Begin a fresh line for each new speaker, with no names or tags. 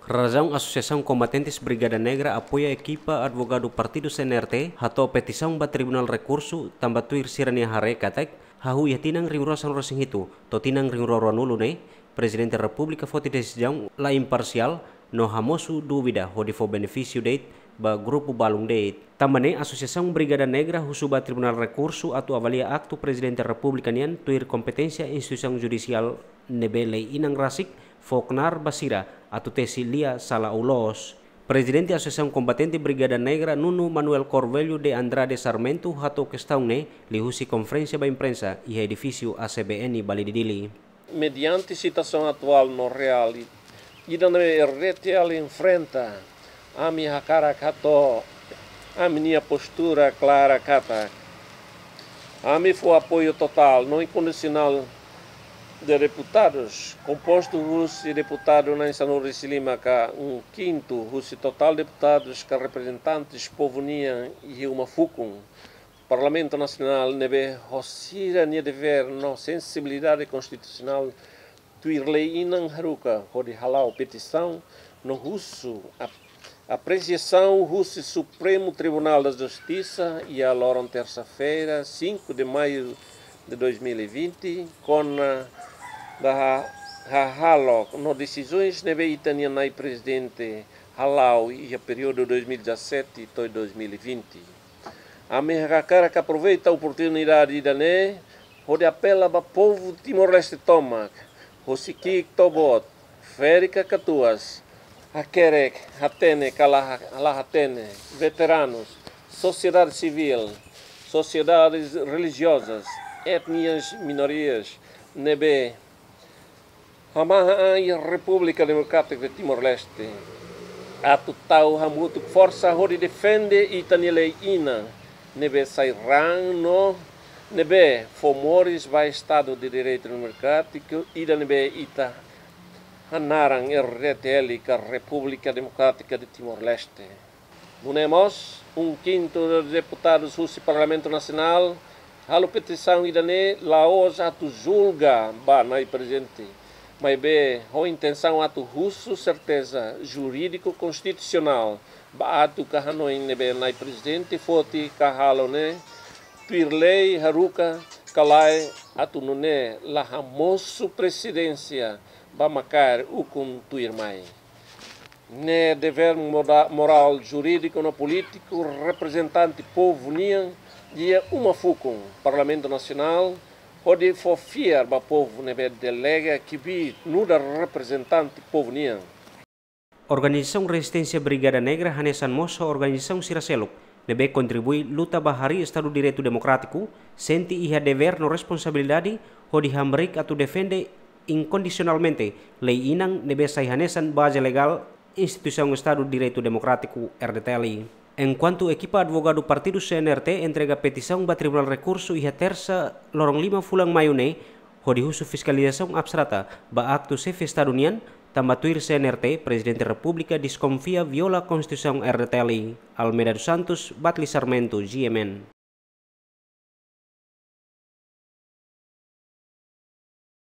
Razão Associação Combatentes Brigada Negra apoya ekipa equipa advogado Partido CNRT atau petição ba Tribunal Recurso tambatuir sirani hare katek hahu ya tinang rigorosan rosing itu to tinang rigororan ulu ne Presidente Republik Foti decisão la imparsial no hamosu dúvida ho difo beneficio date ba grupo balung date. Tambane Asosiasi Brigada Negra husuba Tribunal Rekursu atu avalia aktu Presiden Republikanian nian tuir kompetensia institusi judicial nebelei inang rasik foknar basira atau Tesilia Salaulos, presidente da Associação Combatente Brigada Negra Nuno Manuel Corvelho de Andrade Sarmento ratou questão ne lihusi conferência da imprensa e edifício ACBN Balididili.
Mediante situação atual no real, idane errete enfrenta a minha cara cato, a minha postura clara cata. A mim foi apoio total, não incondicional de deputados, composto russo deputado na de Lima, cá um quinto, os total deputados que representantes povonia e uma fukun, Parlamento Nacional neve rossira nie dever no sensibilidade constitucional tuirlei inan haruka hori halau petição no russo apreciação russo Supremo Tribunal da Justiça e a loron terça-feira 5 de maio de 2020 com da Halok, no decisões neve italiana e presidente Halau e a período 2017 e 2020. A minha cara que aproveita a oportunidade da dané, onde apela para o povo timor-leste toma, Rosiki Tobot, Férica Catuas, Aquerec, a Kalahatene, veteranos, sociedade civil, sociedades religiosas, etnias, minorias, nebe, Hamahan República Democrática de Timor-Leste. Atutau Hamutu Força Hori Defende Itanilei Ina. Nebe Sairan no Nebe Fomores vai Estado de Direito Democrático Ida Nebe Ita Hanaran RTL República Democrática de Timor-Leste. Munemos um quinto dos deputados russo Parlamento Nacional. Halo petição Idane Laos Atuzulga Banai presente mas bem, a intenção ato russo, certeza jurídico constitucional, ato kahanoin nebe nai presidente foti kahalo né, pirlei haruka kalai ato nune lahamosu presidência, bamacar tu tuirmai. né dever moral jurídico no político, representante povo uniam, dia uma fucum, Parlamento Nacional, Hodi for fiar ba povo nebe delega ki bi nuda representante povo
nia. Organisasi Resistência Brigada Negra Hanesan Moso Organisasi siraseluk, nebe kontribui luta bahari Estado Direito senti senti iha dever no responsabilidade hodi hamrik atu defende incondicionalmente lei inang nebe Hanesan base legal institusi Estado Direito Demokratiku RDTLI. Enquanto equipa advogado partido CNRT entrega petição ba Tribunal Recurso e a terça, lorong 5 fulang maio ne, hodi husu fiscalização abstrata, ba acto chefe estadunian, tuir CNRT, Presidente Republika diskonfia viola konstitusi RTLI, Almeida dos Santos, Batli Sarmento, GMN.